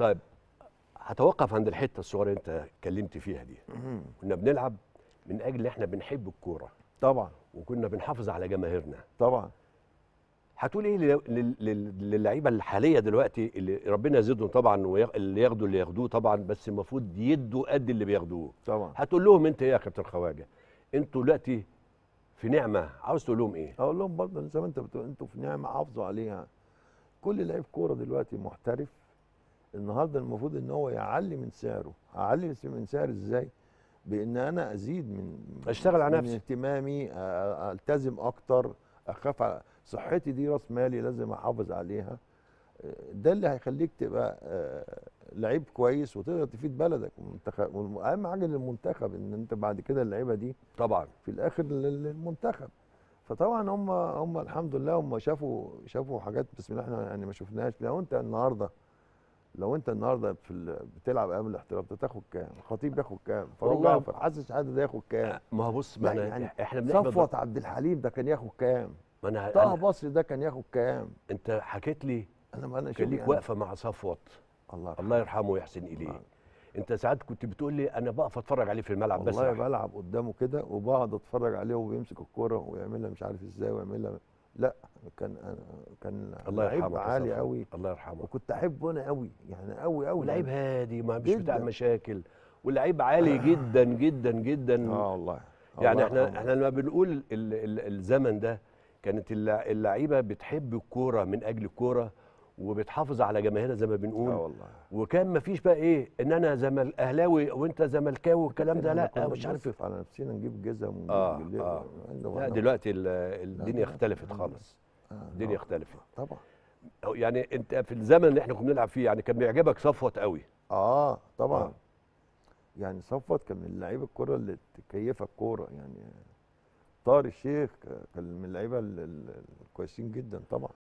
طيب هتوقف عند الحته الصغيره اللي انت اتكلمت فيها دي كنا بنلعب من اجل احنا بنحب الكوره طبعا وكنا بنحافظ على جماهيرنا طبعا هتقول ايه للعيبه الحاليه دلوقتي اللي ربنا يزيدهم طبعا واللي ياخدوا اللي ياخدوه طبعا بس المفروض يدوا قد اللي بياخدوه طبعا هتقول لهم انت ايه يا كابتن خواجه انتوا دلوقتي في نعمه عاوز تقول لهم ايه اقول لهم برضه زي ما انت بتقول انتوا في نعمه حافظوا عليها كل لعيب كوره دلوقتي محترف النهارده المفروض ان هو يعلي من سعره اعلي من سعر ازاي بان انا ازيد من اشتغل على نفسي من اهتمامي التزم اكتر اخاف على صحتي دي راس مالي لازم احافظ عليها آه، ده اللي هيخليك تبقى آه، لعيب كويس وتقدر تفيد بلدك ومنتخب واهم حاجه للمنتخب ان انت بعد كده اللعيبه دي طبعا في الاخر للمنتخب فطبعا هم هم الحمد لله هم شافوا شافوا حاجات بسم الله احنا يعني ما شفناهاش لو انت النهارده لو انت النهارده في بتلعب ايام الاحتراف ده تاخد كام؟ الخطيب ياخد كام؟ فاروق جعفر حاسس شحاته ده ياخد كام؟ ما هو بص ما يعني احنا صفوت عبد الحليم ده كان ياخد كام؟ ما انا طه بصري ده كان ياخد كام؟ انت حكيت لي انا ما انا كان ليك يعني. واقفه مع صفوت الله يرحمه الله يرحمه ويحسن اليه انت ساعات كنت بتقول لي انا بقف اتفرج عليه في الملعب بس والله بلعب قدامه كده وبقعد اتفرج عليه وبيمسك الكوره ويعملها مش عارف ازاي ويعملها لا كان كان الله يرحمه عالي قوي الله يرحمه وكنت احبه انا قوي يعني قوي قوي لعيب هادي ما مش بتاع مشاكل واللعيب عالي آه. جدا جدا جدا اه والله يعني احنا الله. احنا لما بنقول الزمن ده كانت اللعيبه بتحب الكوره من اجل الكوره وبتحافظ على جماهيرها زي ما بنقول اه والله وكان ما فيش بقى ايه ان انا زمل اهلاوي وانت زملكاوي والكلام ده لا مش عارف على نفسنا نجيب جزم آه، آه. آه آه لا دلوقتي الدنيا اختلفت خالص الدنيا اختلفت طبعا يعني انت في الزمن اللي احنا كنا بنلعب فيه يعني كان بيعجبك صفوت قوي اه طبعا آه. يعني صفوت كان من لعيب الكوره اللي تكيفك كوره يعني طاهر الشيخ كان من اللعيبه الكويسين جدا طبعا